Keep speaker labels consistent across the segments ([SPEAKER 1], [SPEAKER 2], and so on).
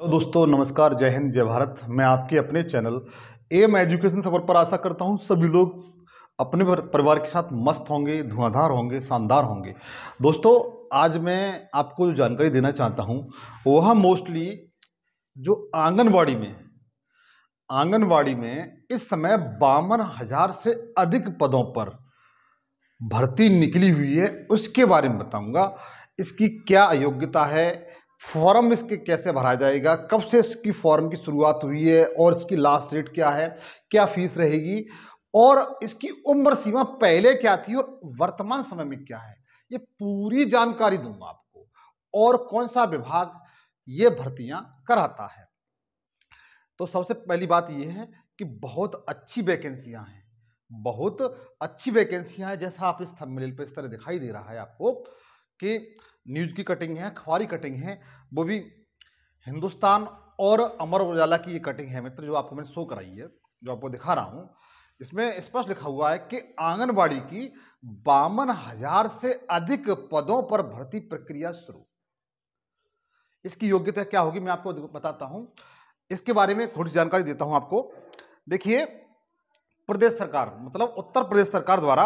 [SPEAKER 1] hello दोस्तों नमस्कार जय हिंद जय भारत मैं आपके अपने चैनल एम एजुकेशन सफर पर आशा करता हूँ सभी लोग अपने परिवार के साथ मस्त होंगे धुआंधार होंगे शानदार होंगे दोस्तों आज मैं आपको जो जानकारी देना चाहता हूँ वह मोस्टली जो आंगनवाड़ी में आंगनवाड़ी में इस समय बावन हजार से अधिक पदों पर भर्ती निकली हुई है उसके बारे में बताऊँगा इसकी क्या अयोग्यता है फॉर्म इसके कैसे भरा जाएगा कब से इसकी फॉर्म की शुरुआत हुई है और इसकी लास्ट डेट क्या है क्या फीस रहेगी और इसकी उम्र सीमा पहले क्या थी और वर्तमान समय में क्या है ये पूरी जानकारी दूंगा आपको और कौन सा विभाग ये भर्तियां कराता है तो सबसे पहली बात यह है कि बहुत अच्छी वैकेंसियां हैं बहुत अच्छी वैकेंसियां हैं जैसा आप इस थंबनेल पर इस तरह दिखाई दे रहा है आपको कि न्यूज की कटिंग है अखबारी कटिंग है वो भी हिंदुस्तान और अमर उजाला की ये कटिंग है मित्र जो आपको मैंने शो कराई है जो आपको दिखा रहा हूँ इसमें स्पष्ट लिखा हुआ है कि आंगनबाड़ी की बावन हजार से अधिक पदों पर भर्ती प्रक्रिया शुरू इसकी योग्यता क्या होगी मैं आपको बताता हूं इसके बारे में थोड़ी जानकारी देता हूं आपको देखिए प्रदेश सरकार मतलब उत्तर प्रदेश सरकार द्वारा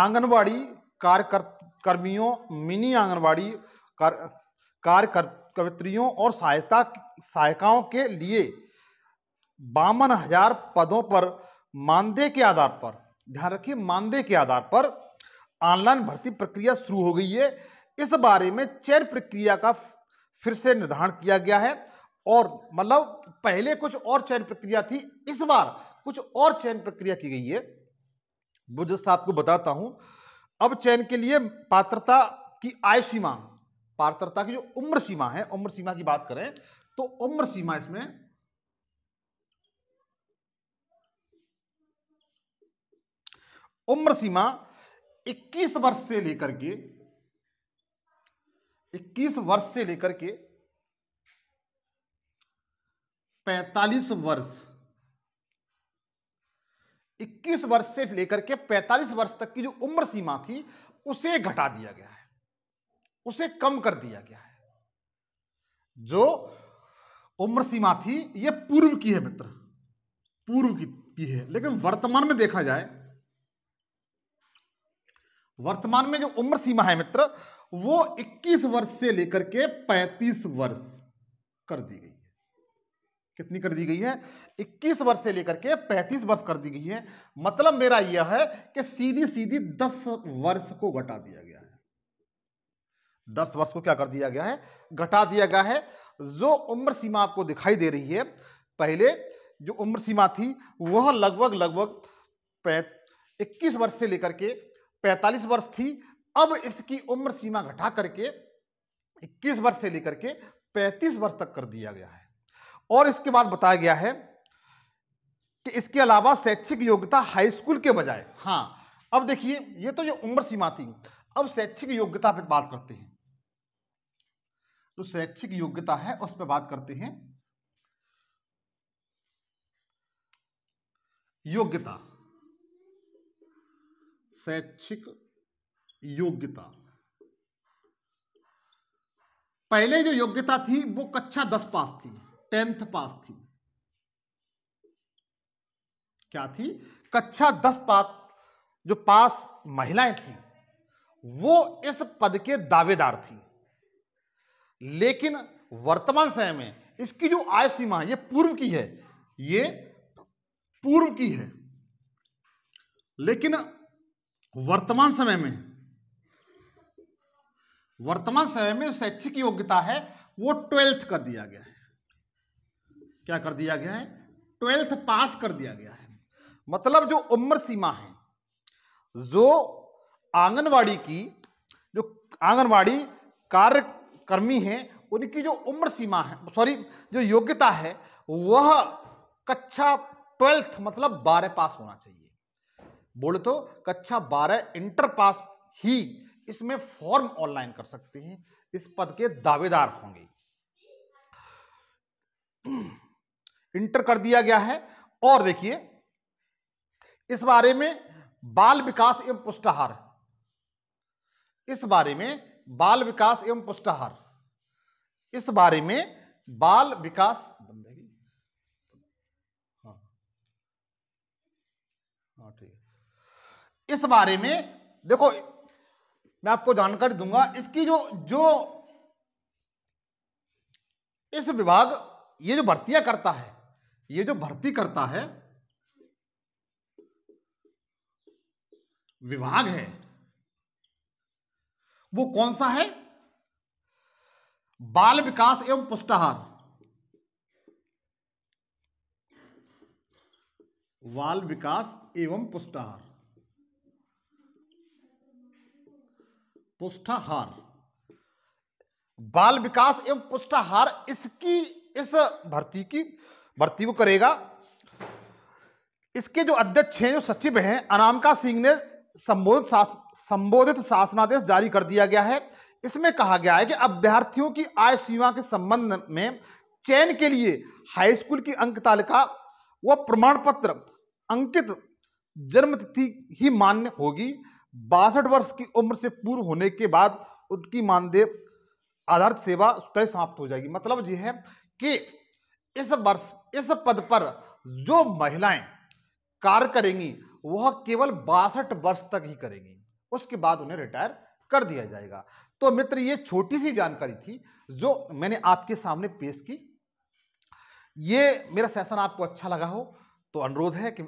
[SPEAKER 1] आंगनबाड़ी कार्यकर्ता कर्मियों मिनी आंगनबाड़ी कर, कवित्रियों और सहायता सहायिकाओं के लिए बावन हजार पदों पर मानदेय के आधार पर ध्यान रखिए मानदेय के आधार पर ऑनलाइन भर्ती प्रक्रिया शुरू हो गई है इस बारे में चयन प्रक्रिया का फिर से निर्धारण किया गया है और मतलब पहले कुछ और चयन प्रक्रिया थी इस बार कुछ और चयन प्रक्रिया की गई है वो जैसा आपको बताता हूं अब चयन के लिए पात्रता की आय सीमा पात्रता की जो उम्र सीमा है उम्र सीमा की बात करें तो उम्र सीमा इसमें उम्र सीमा 21 वर्ष से लेकर के 21 वर्ष से लेकर के 45 वर्ष 21 वर्ष से लेकर के 45 वर्ष तक की जो उम्र सीमा थी उसे घटा दिया गया है उसे कम कर दिया गया है जो उम्र सीमा थी ये पूर्व की है मित्र पूर्व की, की है लेकिन वर्तमान में देखा जाए वर्तमान में जो उम्र सीमा है मित्र वो 21 वर्ष से लेकर के 35 वर्ष कर दी गई कितनी कर दी गई है 21 वर्ष से लेकर के 35 वर्ष कर दी गई है मतलब मेरा यह है कि सीधी सीधी 10 वर्ष को घटा दिया गया है 10 वर्ष को क्या कर दिया गया है घटा दिया गया है जो उम्र सीमा आपको दिखाई दे रही है पहले जो उम्र सीमा थी वह लगभग लगभग इक्कीस वर्ष से लेकर के पैंतालीस वर्ष थी अब इसकी उम्र सीमा घटा करके इक्कीस वर्ष से लेकर के पैंतीस वर्ष तक कर दिया गया है और इसके बाद बताया गया है कि इसके अलावा शैक्षिक योग्यता हाई स्कूल के बजाय हाँ अब देखिए ये तो ये उम्र सीमा थी अब शैक्षिक योग्यता पर बात करते हैं जो तो शैक्षिक योग्यता है उस पर बात करते हैं योग्यता शैक्षिक योग्यता पहले जो योग्यता थी वो कक्षा दस पास थी टेंथ पास थी क्या थी कक्षा दस पास जो पास महिलाएं थी वो इस पद के दावेदार थी लेकिन वर्तमान समय में इसकी जो आय सीमा है ये पूर्व की है ये पूर्व की है लेकिन वर्तमान समय में वर्तमान समय में शैक्षिक योग्यता है वो ट्वेल्थ कर दिया गया है क्या कर दिया गया है ट्वेल्थ पास कर दिया गया है मतलब जो उम्र सीमा है जो आंगनवाड़ी की जो आंगनवाड़ी कार्यकर्मी हैं उनकी जो उम्र सीमा है सॉरी जो योग्यता है वह कक्षा ट्वेल्थ मतलब बारह पास होना चाहिए बोले तो कक्षा बारह इंटर पास ही इसमें फॉर्म ऑनलाइन कर सकते हैं इस पद के दावेदार होंगे इंटर कर दिया गया है और देखिए इस बारे में बाल विकास एवं पुष्टाहार इस बारे में बाल विकास एवं पुष्टाहार इस बारे में बाल विकास हाँ।, हाँ ठीक है इस बारे में देखो मैं आपको जानकारी दूंगा इसकी जो जो इस विभाग ये जो भर्तियां करता है ये जो भर्ती करता है विभाग है वो कौन सा है बाल विकास एवं पुष्टाहार बाल विकास एवं पुष्टाहार पुष्टाहार बाल विकास एवं पुष्टाहार इसकी इस भर्ती की भर्ती वो करेगा इसके जो अध्यक्ष हैं जो सचिव हैं अनामका सिंह ने संबोधित संबोधित शासनादेश जारी कर दिया गया है इसमें कहा गया है कि अभ्यर्थियों की आय सीमा के संबंध में चयन के लिए हाईस्कूल की अंक तालिका व प्रमाण पत्र अंकित जन्म तिथि ही मान्य होगी बासठ वर्ष की उम्र से पूर्व होने के बाद उनकी मानदेय आधारित सेवा तय समाप्त हो जाएगी मतलब यह है कि इस वर्ष इस पद पर जो महिलाएं कार्य करेंगी वह केवल बासठ वर्ष तक ही करेंगी उसके बाद उन्हें रिटायर कर दिया जाएगा तो मित्र ये छोटी सी जानकारी थी जो मैंने आपके सामने पेश की ये मेरा सेशन आपको अच्छा लगा हो तो अनुरोध है कि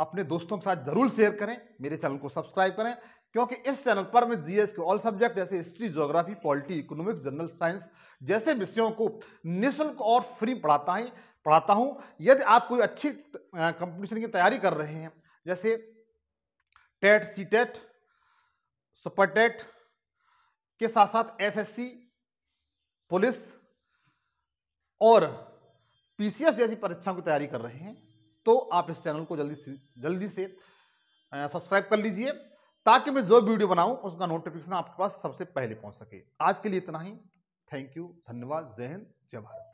[SPEAKER 1] अपने दोस्तों के साथ जरूर शेयर करें मेरे चैनल को सब्सक्राइब करें क्योंकि इस चैनल पर मैं जीएस के ऑल सब्जेक्ट जैसे history geography polity economics general science जैसे विषयों को निःशुल्क और फ्री पढ़ाता है पढ़ाता हूँ यदि आप कोई अच्छी कंपटीशन की तैयारी कर रहे हैं जैसे TET C TET super TET के साथ साथ एसएससी पुलिस और पीसीएस जैसी परीक्षाओं की तैयारी कर रहे हैं तो आप इस चैनल को जल्दी से जल्दी से सब्सक्राइब कर लीजिए ताकि मैं जो वीडियो बनाऊं उसका नोटिफिकेशन आपके पास सबसे पहले पहुंच सके आज के लिए इतना ही थैंक यू धन्यवाद जय हिंद जय भारत